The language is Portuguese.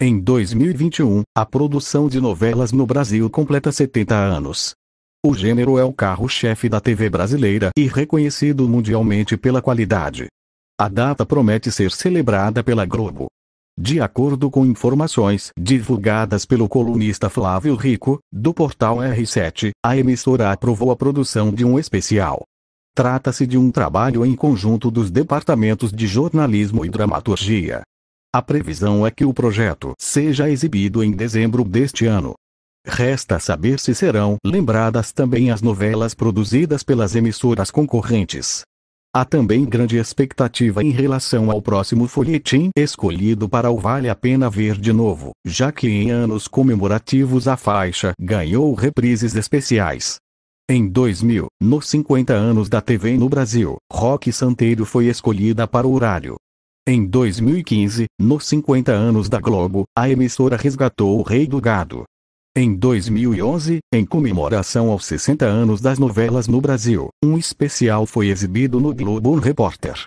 Em 2021, a produção de novelas no Brasil completa 70 anos. O gênero é o carro-chefe da TV brasileira e reconhecido mundialmente pela qualidade. A data promete ser celebrada pela Globo. De acordo com informações divulgadas pelo colunista Flávio Rico, do portal R7, a emissora aprovou a produção de um especial. Trata-se de um trabalho em conjunto dos departamentos de jornalismo e dramaturgia, a previsão é que o projeto seja exibido em dezembro deste ano. Resta saber se serão lembradas também as novelas produzidas pelas emissoras concorrentes. Há também grande expectativa em relação ao próximo folhetim escolhido para o Vale a Pena Ver de Novo, já que em anos comemorativos a faixa ganhou reprises especiais. Em 2000, nos 50 anos da TV no Brasil, Rock Santeiro foi escolhida para o horário em 2015, nos 50 anos da Globo, a emissora resgatou O Rei do Gado. Em 2011, em comemoração aos 60 anos das novelas no Brasil, um especial foi exibido no Globo Repórter.